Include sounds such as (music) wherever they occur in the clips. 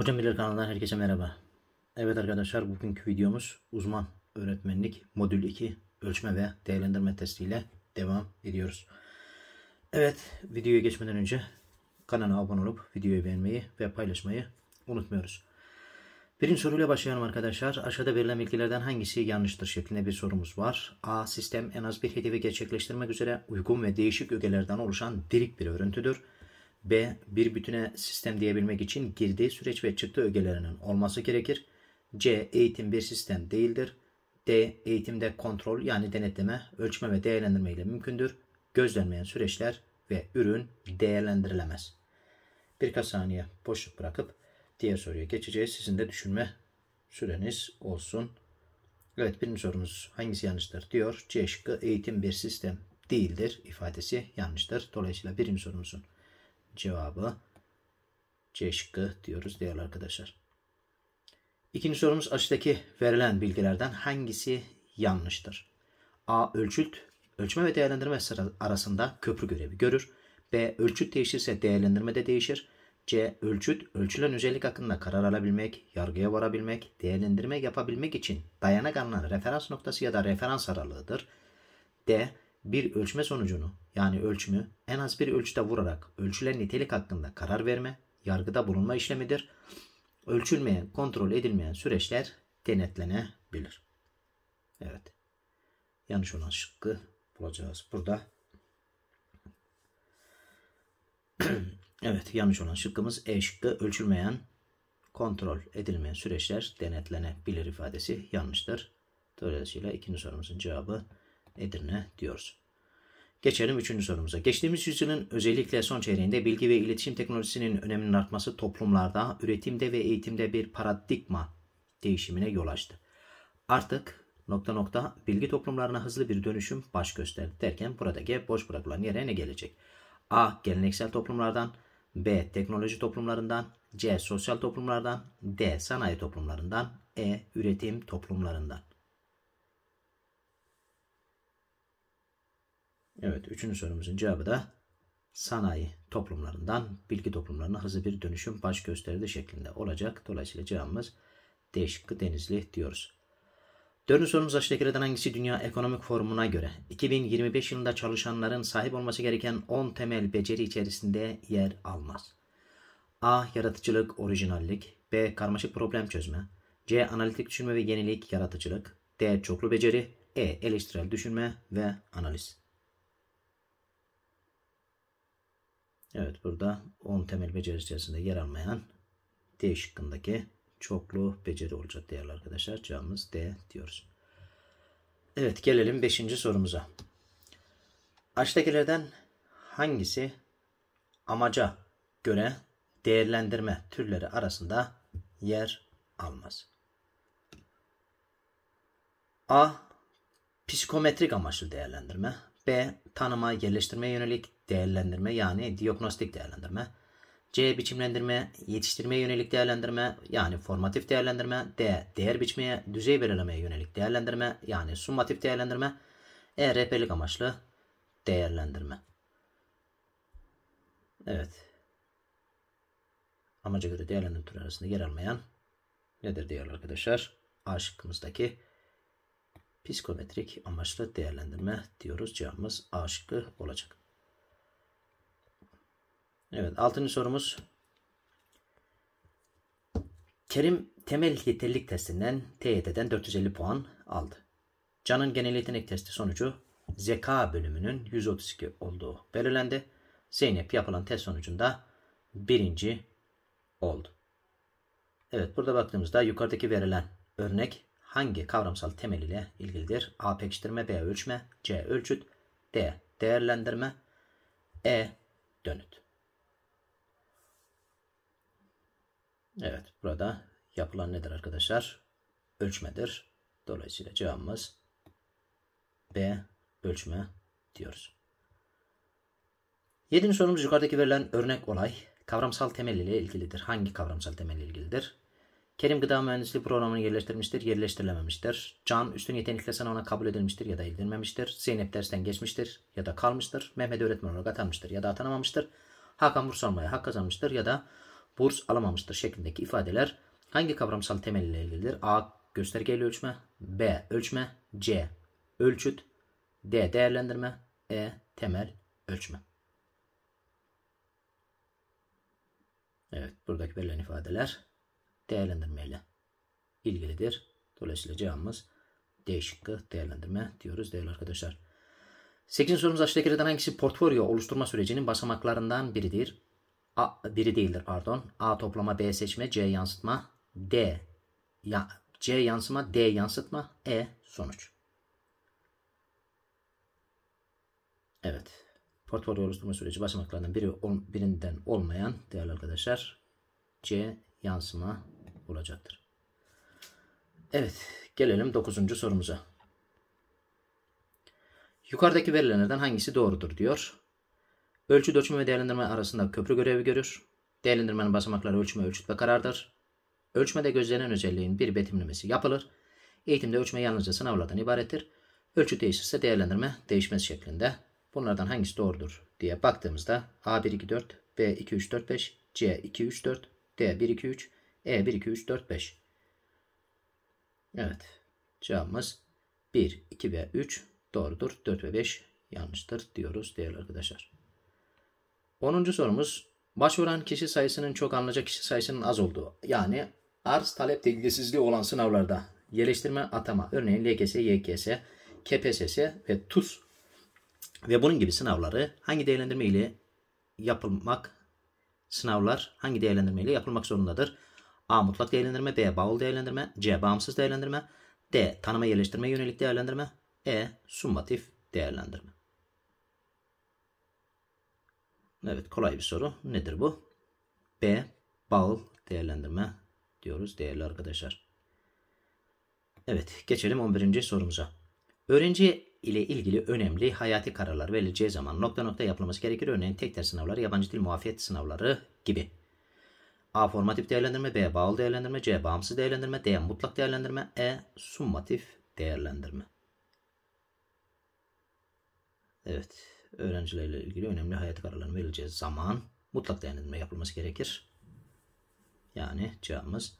Hocam Bilir kanalından herkese merhaba. Evet arkadaşlar bugünkü videomuz uzman öğretmenlik modül 2 ölçme ve değerlendirme testiyle devam ediyoruz. Evet videoya geçmeden önce kanala abone olup videoyu beğenmeyi ve paylaşmayı unutmuyoruz. Birinci soruyla başlayalım arkadaşlar. Aşağıda verilen bilgilerden hangisi yanlıştır şeklinde bir sorumuz var. A. Sistem en az bir hedefi gerçekleştirmek üzere uygun ve değişik ögelerden oluşan dirik bir örüntüdür. B. Bir bütüne sistem diyebilmek için girdiği süreç ve çıktı ögelerinin olması gerekir. C. Eğitim bir sistem değildir. D. Eğitimde kontrol yani denetleme, ölçme ve değerlendirme ile mümkündür. Gözlenmeyen süreçler ve ürün değerlendirilemez. Birkaç saniye boşluk bırakıp diğer soruya geçeceğiz. Sizin de düşünme süreniz olsun. Evet birinci sorumuz hangisi yanlıştır diyor. C şıkkı eğitim bir sistem değildir ifadesi yanlıştır. Dolayısıyla birinci sorumuzun cevabı C şıkkı diyoruz değerli arkadaşlar. İkinci sorumuz aşağıdaki verilen bilgilerden hangisi yanlıştır? A. Ölçüt. Ölçme ve değerlendirme arasında köprü görevi görür. B. Ölçüt değişirse değerlendirme de değişir. C. Ölçüt, ölçülen özellik hakkında karar alabilmek, yargıya varabilmek, değerlendirme yapabilmek için dayanak alınan referans noktası ya da referans aralığıdır. D. Bir ölçme sonucunu yani ölçümü en az bir ölçüde vurarak ölçülen nitelik hakkında karar verme, yargıda bulunma işlemidir. Ölçülmeyen, kontrol edilmeyen süreçler denetlenebilir. Evet. Yanlış olan şıkkı bulacağız burada. (clears throat) evet yanlış olan şıkkımız E şıkkı ölçülmeyen kontrol edilmeyen süreçler denetlenebilir ifadesi yanlıştır. Dolayısıyla ikinci sorumuzun cevabı Edirne diyoruz. Geçelim üçüncü sorumuza. Geçtiğimiz yüzyılın özellikle son çeyreğinde bilgi ve iletişim teknolojisinin öneminin artması toplumlarda, üretimde ve eğitimde bir paradigma değişimine yol açtı. Artık nokta nokta bilgi toplumlarına hızlı bir dönüşüm baş gösterdi derken buradaki boş bırakılan yere ne gelecek? A. Geleneksel toplumlardan B. Teknoloji toplumlarından C. Sosyal toplumlardan D. Sanayi toplumlarından E. Üretim toplumlarından Evet, üçüncü sorumuzun cevabı da sanayi toplumlarından bilgi toplumlarına hızlı bir dönüşüm baş gösterdi şeklinde olacak. Dolayısıyla cevabımız D şıkkı Denizli diyoruz. Dördüncü sorumuz aşağıdakilerden hangisi Dünya Ekonomik Forumu'na göre 2025 yılında çalışanların sahip olması gereken 10 temel beceri içerisinde yer almaz? A. Yaratıcılık, orijinallik. B. Karmaşık problem çözme. C. Analitik düşünme ve yenilik, yaratıcılık. D. Çoklu beceri. E. Eleştirel düşünme ve analiz. Evet burada 10 temel beceri içerisinde yer almayan D şıkkındaki çoklu beceri olacak değerli arkadaşlar. Cevabımız D diyoruz. Evet gelelim 5. sorumuza. Aşağıdakilerden hangisi amaca göre değerlendirme türleri arasında yer almaz? A. Psikometrik amaçlı değerlendirme. B. Tanıma, yerleştirmeye yönelik değerlendirme yani diagnostik değerlendirme. C biçimlendirme, yetiştirmeye yönelik değerlendirme yani formatif değerlendirme. D değer biçmeye, düzey belirlemeye yönelik değerlendirme yani summatif değerlendirme. E rehberlik amaçlı değerlendirme. Evet. Amaca göre değerlendirme türü arasında yer almayan nedir değerli arkadaşlar? A şıkkımızdaki psikometrik amaçlı değerlendirme diyoruz. Cevabımız A şıkkı olacak. Evet altıncı sorumuz. Kerim temel yeterlilik testinden TYT'den 450 puan aldı. Can'ın genel yetenek testi sonucu zeka bölümünün 132 olduğu belirlendi. Zeynep yapılan test sonucunda birinci oldu. Evet burada baktığımızda yukarıdaki verilen örnek hangi kavramsal temel ile ilgilidir? A pekiştirme, B ölçme, C ölçüt, D değerlendirme, E dönüt. Evet burada yapılan nedir arkadaşlar? Ölçmedir. Dolayısıyla cevabımız B ölçme diyoruz. Yedinci sorumuz yukarıdaki verilen örnek olay kavramsal temel ile ilgilidir. Hangi kavramsal temel ile ilgilidir? Kerim gıda mühendisliği programını yerleştirmiştir, yerleştirilememiştir. Can üstün yetenekle sınavına kabul edilmiştir ya da edilmemiştir. Zeynep dersten geçmiştir ya da kalmıştır. Mehmet öğretmen olarak atanmıştır ya da atanamamıştır. Hakan burs almaya hak kazanmıştır ya da burs alamamıştır şeklindeki ifadeler hangi kavramsal temelle ilgilidir? A. Göstergeyle ölçme B. Ölçme C. Ölçüt D. Değerlendirme E. Temel ölçme Evet buradaki verilen ifadeler değerlendirme ile ilgilidir. Dolayısıyla cevabımız D şıkkı değerlendirme diyoruz değerli arkadaşlar. 8. sorumuz aşağıdakilerden hangisi portfolyo oluşturma sürecinin basamaklarından biridir? A, biri değildir pardon. A toplama B seçme C yansıtma D ya, C yansıma D yansıtma E sonuç. Evet. Portfolyo oluşturma süreci basamaklarından biri on, birinden olmayan değerli arkadaşlar C yansıma olacaktır. Evet gelelim 9. sorumuza. Yukarıdaki verilenlerden hangisi doğrudur diyor. Ölçüt ölçme ve değerlendirme arasında köprü görevi görür. Değerlendirmenin basamakları ölçme, ölçüt ve karardır. Ölçmede gözlenen özelliğin bir betimlemesi yapılır. Eğitimde ölçme yalnızca sınavlardan ibarettir. Ölçü değişirse değerlendirme değişmez şeklinde. Bunlardan hangisi doğrudur diye baktığımızda a 1 2 4, b 2 3 4 5, c 2 3 4, d 1 2 3, e 1 2 3 4 5. Evet. Cevabımız 1, 2 ve 3 doğrudur. 4 ve 5 yanlıştır diyoruz değerli arkadaşlar. 10. sorumuz başvuran kişi sayısının çok alınacak kişi sayısının az olduğu. Yani arz talep dengesizliği olan sınavlarda yerleştirme atama örneğin LKS, YKS, KPSS ve TUS ve bunun gibi sınavları hangi değerlendirme ile yapılmak sınavlar hangi değerlendirme ile yapılmak zorundadır? A. Mutlak değerlendirme B. Bağlı değerlendirme C. Bağımsız değerlendirme D. Tanıma yerleştirme yönelik değerlendirme E. sumatif değerlendirme Evet kolay bir soru. Nedir bu? B. bal değerlendirme diyoruz değerli arkadaşlar. Evet geçelim 11. sorumuza. Öğrenci ile ilgili önemli hayati kararlar verileceği zaman nokta nokta yapılması gerekir. Örneğin tek test sınavları, yabancı dil muafiyet sınavları gibi. A. Formatif değerlendirme, B. Bağıl değerlendirme, C. Bağımsız değerlendirme, D. Mutlak değerlendirme, E. Summatif değerlendirme. Evet öğrencilerle ilgili önemli hayat kararlarını verileceği zaman mutlak değerlendirme yapılması gerekir. Yani cevabımız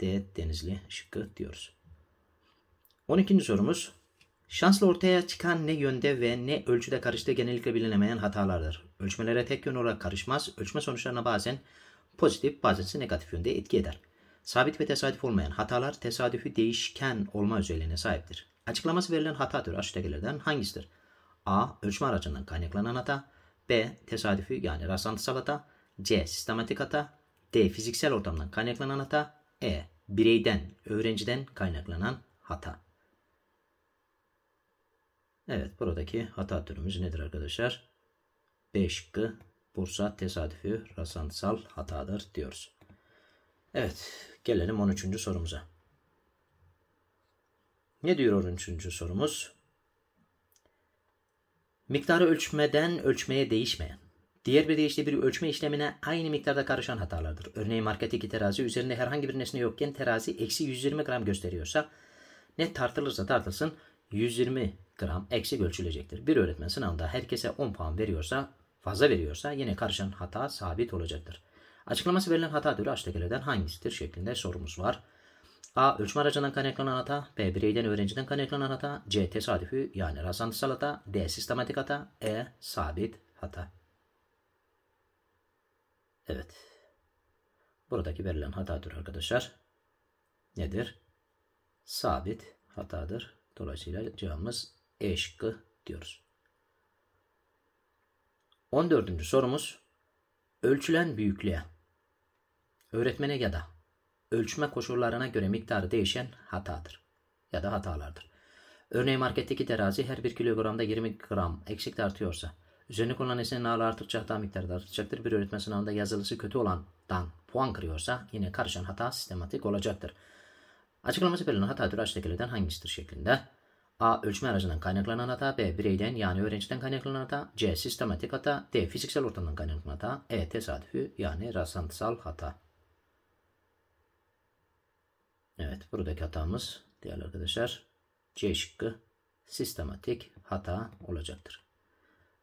D denizli şıkkı diyoruz. 12. sorumuz Şansla ortaya çıkan ne yönde ve ne ölçüde karıştığı genellikle bilinemeyen hatalardır. Ölçmelere tek yön olarak karışmaz, ölçme sonuçlarına bazen pozitif bazen negatif yönde etki eder. Sabit ve tesadüf olmayan hatalar tesadüfi değişken olma özelliğine sahiptir. Açıklaması verilen hata türü aşağıdakilerden hangisidir? A. Ölçme aracından kaynaklanan hata. B. Tesadüfi yani rastlantısal hata. C. Sistematik hata. D. Fiziksel ortamdan kaynaklanan hata. E. Bireyden, öğrenciden kaynaklanan hata. Evet buradaki hata türümüz nedir arkadaşlar? B şıkkı Bursa tesadüfi rastlantısal hatadır diyoruz. Evet gelelim 13. sorumuza. Ne diyor 13. sorumuz? Miktarı ölçmeden ölçmeye değişmeyen. Diğer bir deyişle bir ölçme işlemine aynı miktarda karışan hatalardır. Örneğin marketteki terazi üzerinde herhangi bir nesne yokken terazi eksi 120 gram gösteriyorsa ne tartılırsa tartılsın 120 gram eksik ölçülecektir. Bir öğretmen sınavında herkese 10 puan veriyorsa fazla veriyorsa yine karışan hata sabit olacaktır. Açıklaması verilen hata türü aşağıdakilerden hangisidir şeklinde sorumuz var. A. Ölçme aracından kaynaklanan hata. B. Bireyden öğrenciden kaynaklanan hata. C. Tesadüfi yani rastlantısal hata. D. Sistematik hata. E. Sabit hata. Evet. Buradaki verilen hatadır arkadaşlar nedir? Sabit hatadır. Dolayısıyla cevabımız E şıkkı diyoruz. 14. sorumuz ölçülen büyüklüğe öğretmene ya da ölçme koşullarına göre miktarı değişen hatadır ya da hatalardır. Örneğin marketteki terazi her 1 kilogramda 20 gram eksik artıyorsa, üzerine konulan nesnenin ağırlığı arttıkça hata miktarı da artacaktır. Bir öğretmen sınavında yazılısı kötü olandan puan kırıyorsa yine karışan hata sistematik olacaktır. Açıklaması belirlenen hata türü aşağıdakilerden hangisidir şeklinde. A. Ölçme aracından kaynaklanan hata. B. Bireyden yani öğrenciden kaynaklanan hata. C. Sistematik hata. D. Fiziksel ortamdan kaynaklanan hata. E. Tesadüfi yani rastlantısal hata. Evet buradaki hatamız değerli arkadaşlar C şıkkı sistematik hata olacaktır.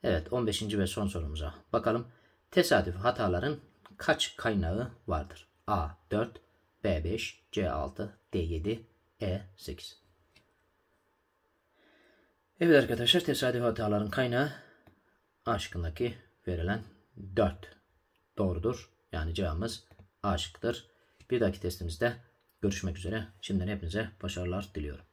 Evet 15. ve son sorumuza bakalım. Tesadüf hataların kaç kaynağı vardır? A 4, B 5, C 6, D 7, E 8. Evet arkadaşlar tesadüf hataların kaynağı A şıkkındaki verilen 4 doğrudur. Yani cevabımız A şıkkıdır. Bir dahaki testimizde Görüşmek üzere. Şimdiden hepinize başarılar diliyorum.